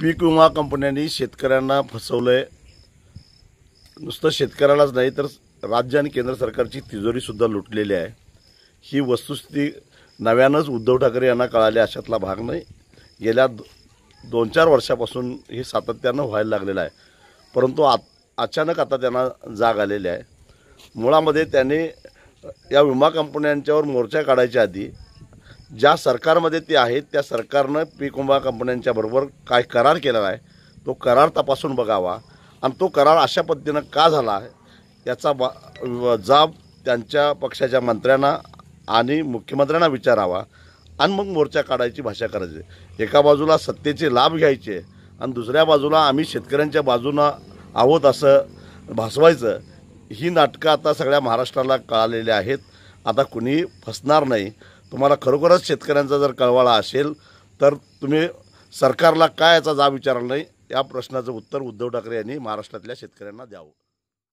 पीक विमा कंपन्यांनी शेतकऱ्यांना फसवलं आहे नुसतं शेतकऱ्यालाच नाही तर राज्य आणि केंद्र सरकारची तिजोरीसुद्धा लुटलेली आहे ही वस्तुस्थिती नव्यानंच उद्धव ठाकरे यांना कळाली अशातला भाग नाही गेल्या दोन चार वर्षापासून हे सातत्यानं व्हायला लागलेलं आहे परंतु आ अचानक आता त्यांना जाग आलेली आहे मुळामध्ये त्यांनी या विमा कंपन्यांच्यावर मोर्चा काढायच्या आधी ज्या सरकारमध्ये ते आहेत त्या सरकारनं पीक विमा कंपन्यांच्या बरोबर काय करार केलेला आहे तो करार तपासून बघावा आणि तो करार अशा पद्धतीनं का झाला याचा बा जाब त्यांच्या पक्षाच्या मंत्र्यांना आणि मुख्यमंत्र्यांना विचारावा आणि मग मोर्चा काढायची भाषा करायची एका बाजूला सत्तेचे लाभ घ्यायचे आणि दुसऱ्या बाजूला आम्ही शेतकऱ्यांच्या बाजूनं आहोत असं भासवायचं ही नाटकं आता सगळ्या महाराष्ट्राला कळालेली आहेत आता कुणी फसणार नाही तुम्हाला खरोखरच शेतकऱ्यांचा जर कळवाळा असेल तर तुम्ही सरकारला काय याचा जाब विचारला नाही या प्रश्नाचं उत्तर उद्धव ठाकरे यांनी महाराष्ट्रातल्या शेतकऱ्यांना द्यावं